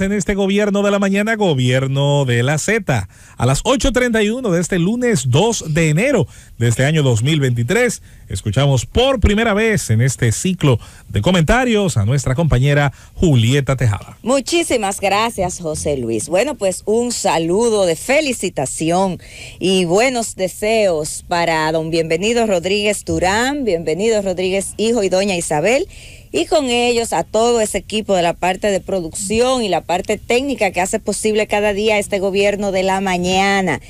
en este gobierno de la mañana, gobierno de la Z, a las 8.31 de este lunes 2 de enero de este año 2023, escuchamos por primera vez en este ciclo de comentarios a nuestra compañera Julieta Tejada. Muchísimas gracias, José Luis. Bueno, pues un saludo de felicitación y buenos deseos para don Bienvenido Rodríguez Durán, bienvenido Rodríguez Hijo y doña Isabel y con ellos a todo ese equipo de la parte de producción y la parte técnica que hace posible cada día este gobierno de la mañana.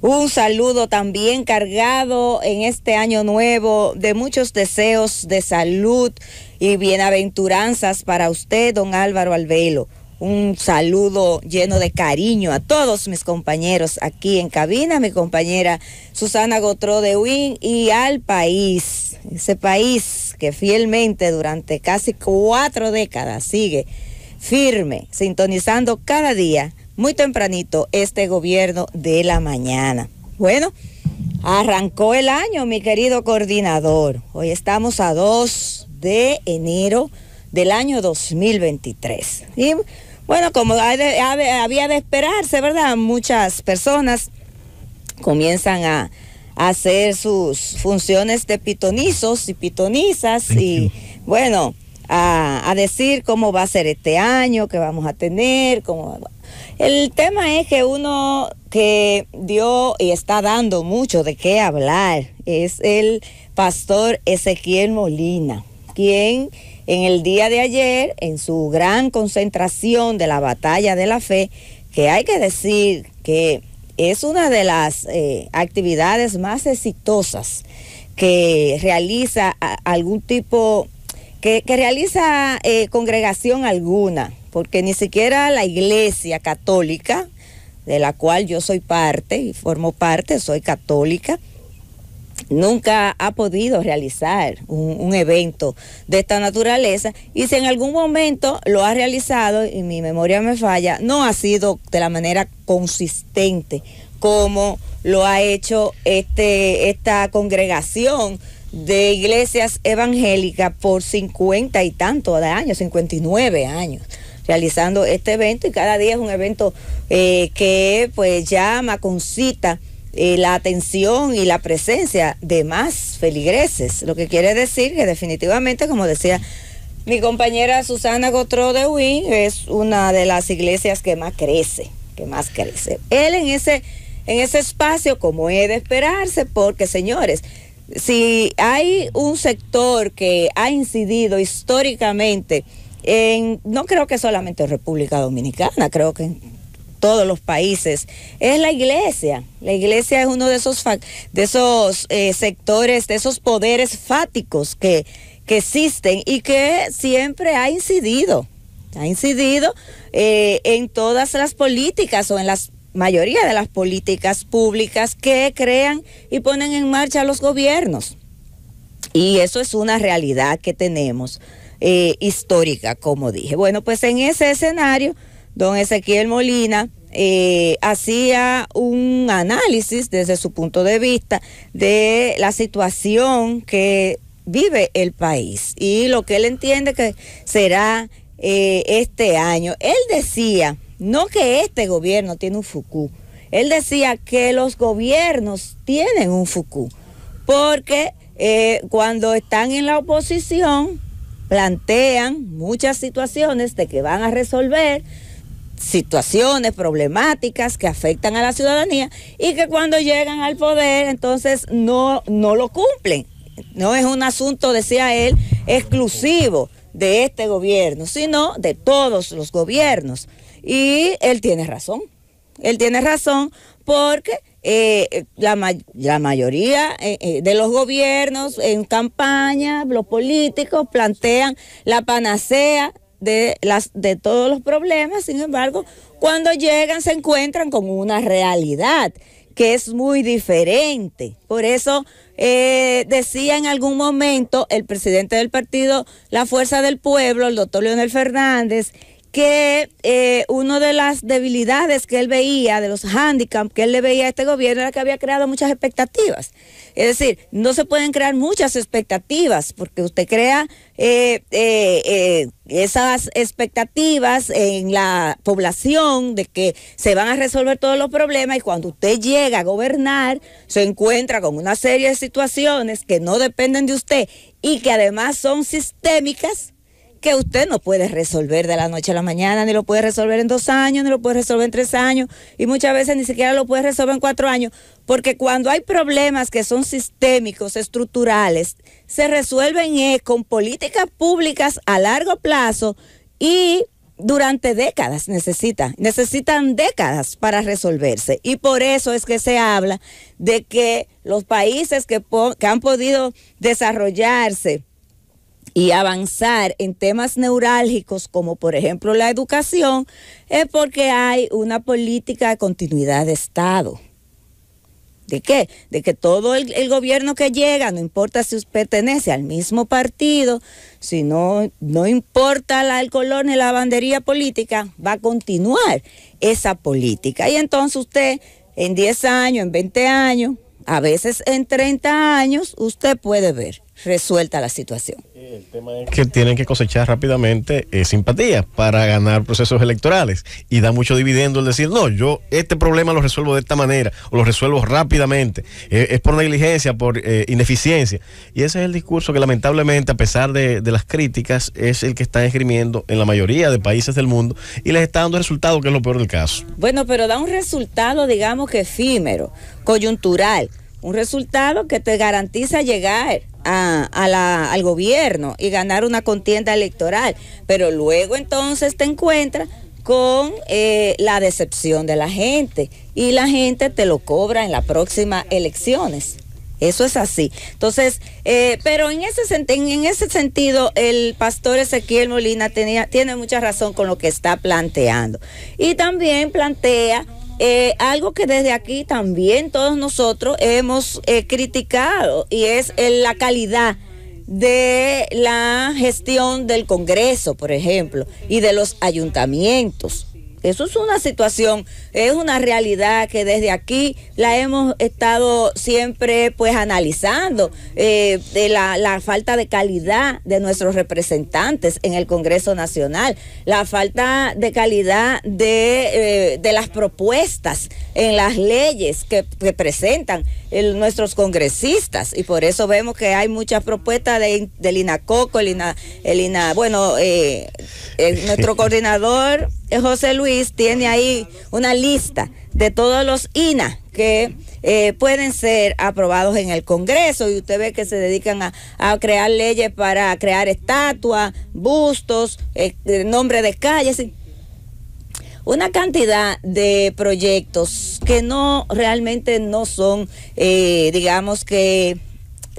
Un saludo también cargado en este año nuevo de muchos deseos de salud y bienaventuranzas para usted, don Álvaro Alvelo un saludo lleno de cariño a todos mis compañeros aquí en cabina, mi compañera Susana Gotró de Win y al país, ese país que fielmente durante casi cuatro décadas sigue firme, sintonizando cada día, muy tempranito, este gobierno de la mañana. Bueno, arrancó el año, mi querido coordinador. Hoy estamos a 2 de enero del año 2023. Y bueno, como había de esperarse, ¿verdad? Muchas personas comienzan a, hacer sus funciones de pitonizos y pitonizas y bueno, a, decir cómo va a ser este año, qué vamos a tener, cómo el tema es que uno que dio y está dando mucho de qué hablar es el pastor Ezequiel Molina, quien en el día de ayer, en su gran concentración de la batalla de la fe, que hay que decir que es una de las eh, actividades más exitosas que realiza algún tipo, que, realiza eh, congregación alguna, porque ni siquiera la iglesia católica, de la cual yo soy parte y formo parte, soy católica, nunca ha podido realizar un, evento de esta naturaleza y si en algún momento lo ha realizado y mi memoria me falla, no ha sido de la manera consistente como lo ha hecho este, esta congregación de iglesias evangélicas por 50 y tanto de años, 59 años realizando este evento y cada día es un evento eh, que pues llama, cita eh, la atención y la presencia de más feligreses, lo que quiere decir que definitivamente, como decía mi compañera Susana Gotró de Win, es una de las iglesias que más crece, que más crece. Él en ese, en ese espacio, como he de esperarse, porque señores, si hay un sector que ha incidido históricamente en, no creo que solamente en República Dominicana, creo que todos los países, es la iglesia. La iglesia es uno de esos, de esos eh, sectores, de esos poderes fáticos que, que existen y que siempre ha incidido, ha incidido eh, en todas las políticas o en las mayoría de las políticas públicas que crean y ponen en marcha los gobiernos. Y eso es una realidad que tenemos eh, histórica, como dije. Bueno, pues en ese escenario don Ezequiel Molina eh, hacía un análisis desde su punto de vista de la situación que vive el país y lo que él entiende que será eh, este año. Él decía, no que este gobierno tiene un Foucault. él decía que los gobiernos tienen un Foucault. porque eh, cuando están en la oposición plantean muchas situaciones de que van a resolver, situaciones problemáticas que afectan a la ciudadanía y que cuando llegan al poder entonces no, no lo cumplen. No es un asunto, decía él, exclusivo de este gobierno, sino de todos los gobiernos. Y él tiene razón. Él tiene razón porque eh, la, mayoría eh, eh, de los gobiernos en campaña, los políticos plantean la panacea de, las, de todos los problemas, sin embargo, cuando llegan se encuentran con una realidad que es muy diferente. Por eso eh, decía en algún momento el presidente del partido La Fuerza del Pueblo, el doctor Leonel Fernández, que eh, una de las debilidades que él veía, de los handicaps que él le veía a este gobierno, era que había creado muchas expectativas. Es decir, no se pueden crear muchas expectativas, porque usted crea eh, eh, eh, esas expectativas en la población de que se van a resolver todos los problemas y cuando usted llega a gobernar, se encuentra con una serie de situaciones que no dependen de usted y que además son sistémicas que usted no puede resolver de la noche a la mañana, ni lo puede resolver en dos años, ni lo puede resolver en tres años, y muchas veces ni siquiera lo puede resolver en cuatro años, porque cuando hay problemas que son sistémicos, estructurales, se resuelven eh, con políticas públicas a largo plazo y durante décadas necesitan, necesitan décadas para resolverse. Y por eso es que se habla de que los países que han podido desarrollarse, y avanzar en temas neurálgicos como por ejemplo la educación es porque hay una política de continuidad de Estado. ¿De qué? De que todo el, gobierno que llega, no importa si pertenece al mismo partido, si no, no importa el color ni la bandería política, va a continuar esa política. Y entonces usted en 10 años, en 20 años, a veces en 30 años, usted puede ver resuelta la situación. que tienen que cosechar rápidamente eh, simpatía para ganar procesos electorales y da mucho dividendo el decir, no, yo este problema lo resuelvo de esta manera o lo resuelvo rápidamente. Eh, es por negligencia, por eh, ineficiencia. Y ese es el discurso que lamentablemente, a pesar de, las críticas, es el que están escribiendo en la mayoría de países del mundo y les está dando resultado, que es lo peor del caso. Bueno, pero da un resultado, digamos que efímero, coyuntural, un resultado que te garantiza llegar a, al gobierno y ganar una contienda electoral. Pero luego entonces te encuentras con eh, la decepción de la gente y la gente te lo cobra en las próximas elecciones. Eso es así. Entonces, eh, pero en ese, en ese sentido, el pastor Ezequiel Molina tenía, tiene mucha razón con lo que está planteando. Y también plantea eh, algo que desde aquí también todos nosotros hemos eh, criticado y es eh, la calidad de la gestión del Congreso, por ejemplo, y de los ayuntamientos. Eso es una situación, es una realidad que desde aquí la hemos estado siempre pues analizando, eh, de la, falta de calidad de nuestros representantes en el Congreso Nacional, la falta de calidad de, eh, las propuestas en las leyes que, presentan nuestros congresistas. Y por eso vemos que hay muchas propuestas de, del INACOCO, el INA, bueno, eh, nuestro coordinador eh, José Luis tiene ahí una lista de todos los INA que eh, pueden ser aprobados en el Congreso y usted ve que se dedican a, crear leyes para crear estatuas, bustos, eh, nombre de calles. Una cantidad de proyectos que no realmente no son, digamos que,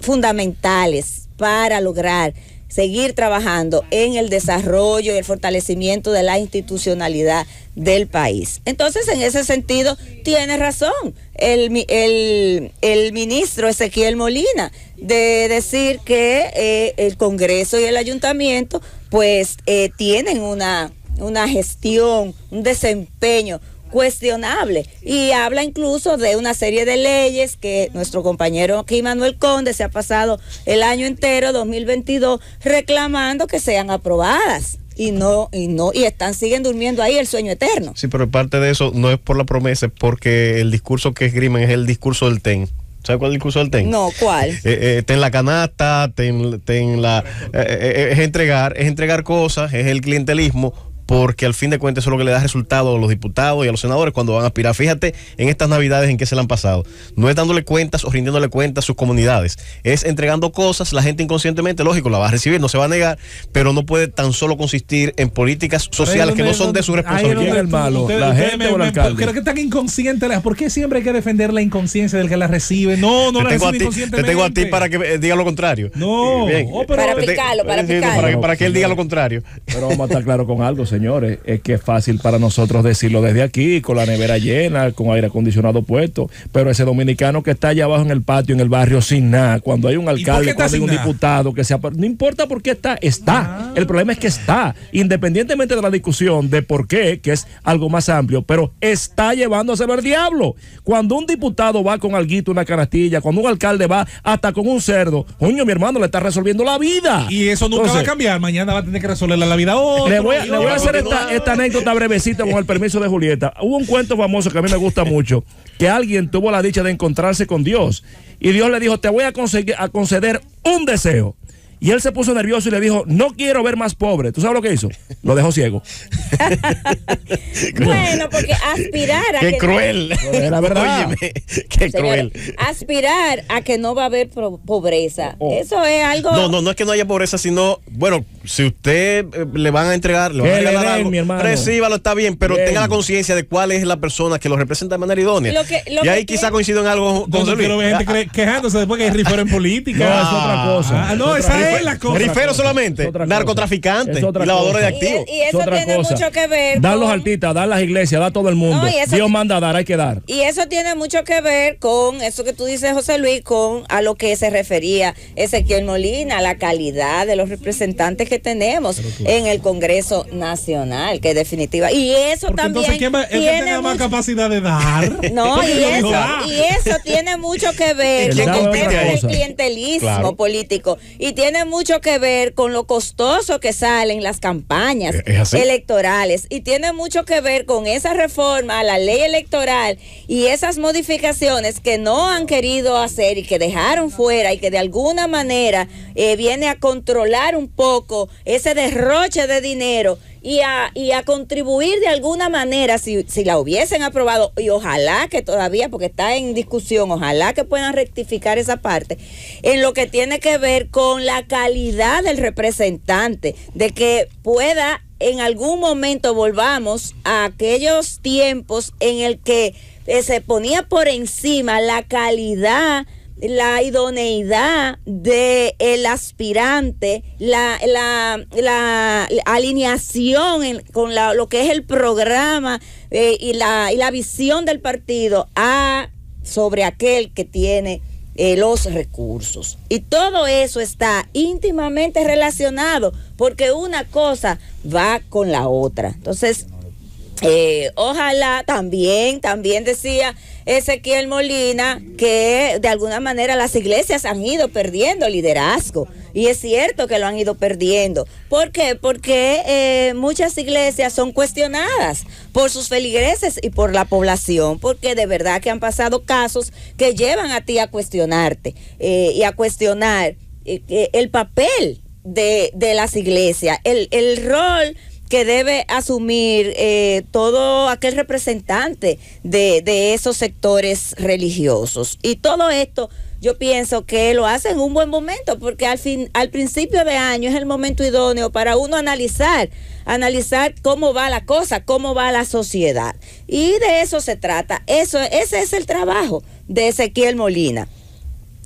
fundamentales para lograr seguir trabajando en el desarrollo y el fortalecimiento de la institucionalidad del país. Entonces, en ese sentido, tiene razón el, ministro Ezequiel Molina de decir que eh, el Congreso y el Ayuntamiento pues eh, tienen una, una gestión, un desempeño cuestionable y habla incluso de una serie de leyes que nuestro compañero aquí Manuel Conde se ha pasado el año entero 2022 reclamando que sean aprobadas y no y no y están siguen durmiendo ahí el sueño eterno. Sí, pero parte de eso no es por la promesa, porque el discurso que esgrimen es el discurso del TEN. ¿Sabes cuál es el discurso del TEN? No, ¿cuál? Eh, eh, ten la canasta, ten, ten la... Eh, es entregar, es entregar cosas, es el clientelismo, porque al fin de cuentas eso es lo que le da resultado a los diputados y a los senadores cuando van a aspirar. Fíjate en estas navidades en que se le han pasado. No es dándole cuentas o rindiéndole cuentas a sus comunidades, es entregando cosas, la gente inconscientemente, lógico, la va a recibir, no se va a negar, pero no puede tan solo consistir en políticas sociales que no son de su responsabilidad. la gente que ¿por qué siempre hay que defender la inconsciencia del que la recibe? No, no la recibe Te tengo a ti para que eh, diga lo contrario. No, oh, para picarlo, para Para que él diga lo contrario. Pero vamos a estar claro con algo, señor. señores, es que es fácil para nosotros decirlo desde aquí, con la nevera llena, con aire acondicionado puesto, pero ese dominicano que está allá abajo en el patio, en el barrio, sin nada, cuando hay un alcalde, cuando hay un diputado que se no importa por qué está, está. Ah. El problema es que está, independientemente de la discusión de por qué, que es algo más amplio, pero está llevándose al diablo. Cuando un diputado va con alguito, una canastilla, cuando un alcalde va hasta con un cerdo, coño, mi hermano le está resolviendo la vida. Y eso nunca va a cambiar, mañana va a tener que resolverle la vida. voy esta, anécdota brevecita con el permiso de Julieta. Hubo un cuento famoso que a mí me gusta mucho, que alguien tuvo la dicha de encontrarse con Dios y Dios le dijo, te voy a conceder un deseo. Y él se puso nervioso y le dijo, no quiero ver más pobre. ¿Tú sabes lo que hizo? Lo dejó ciego. bueno, porque aspirar a... Qué cruel. No... verdad. Óyeme, qué cruel. Aspirar a que no va a haber pobreza. Oh, oh. Eso es algo... No, no, no es que no haya pobreza, sino, bueno, si usted eh, le van a entregar, le van a regalar algo, mi hermano. recíbalo, está bien, pero tenga la conciencia de cuál es la persona que lo representa de manera idónea. y ahí quizá coincido en algo con Luis. Pero hay gente quejándose después que hay rifero en política. No, es otra cosa. Ah, no, es solamente. narcotraficantes, lavadores de activos. Y, eso tiene mucho que ver. Dan los artistas, dar las iglesias, da todo el mundo. Dios manda a dar, hay que dar. Y eso tiene mucho que ver con eso que tú dices, José Luis, con a lo que se refería Ezequiel Molina, la calidad de los representantes que tenemos en el Congreso Nacional, que definitiva. Y eso también. tiene más capacidad de dar? No, y eso, y eso tiene mucho que ver con el clientelismo político. Y tiene tiene mucho que ver con lo costoso que salen las campañas eh, electorales y tiene mucho que ver con esa reforma a la ley electoral y esas modificaciones que no han querido hacer y que dejaron fuera y que de alguna manera eh, viene a controlar un poco ese derroche de dinero y a, y a contribuir de alguna manera, si, si la hubiesen aprobado, y ojalá que todavía, porque está en discusión, ojalá que puedan rectificar esa parte, en lo que tiene que ver con la calidad del representante, de que pueda en algún momento volvamos a aquellos tiempos en el que eh, se ponía por encima la calidad la idoneidad de el aspirante, la, la, alineación con lo que es el programa eh, y, la, y la visión del partido a, sobre aquel que tiene eh, los recursos. Y todo eso está íntimamente relacionado porque una cosa va con la otra. Entonces, eh, ojalá también, también decía Ezequiel Molina que de alguna manera las iglesias han ido perdiendo liderazgo. Y es cierto que lo han ido perdiendo. ¿Por qué? Porque eh, muchas iglesias son cuestionadas por sus feligreses y por la población, porque de verdad que han pasado casos que llevan a ti a cuestionarte eh, y a cuestionar el papel de, las iglesias, el rol que debe asumir eh, todo aquel representante de, esos sectores religiosos. Y todo esto yo pienso que lo hace en un buen momento, porque al, fin, al principio de año es el momento idóneo para uno analizar, analizar cómo va la cosa, cómo va la sociedad. Y de eso se trata. Eso, ese es el trabajo de Ezequiel Molina.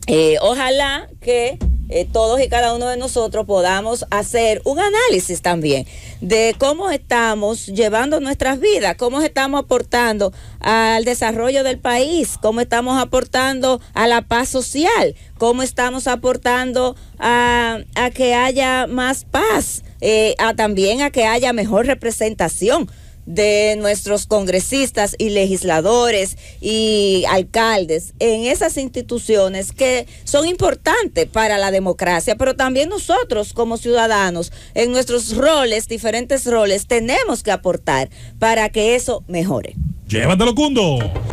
Eh, ojalá que eh, todos y cada uno de nosotros podamos hacer un análisis también de cómo estamos llevando nuestras vidas, cómo estamos aportando al desarrollo del país, cómo estamos aportando a la paz social, cómo estamos aportando a, que haya más paz. Eh, también a que haya mejor representación, de nuestros congresistas y legisladores y alcaldes en esas instituciones que son importantes para la democracia, pero también nosotros como ciudadanos en nuestros roles, diferentes roles, tenemos que aportar para que eso mejore. Llévatelo, Cundo.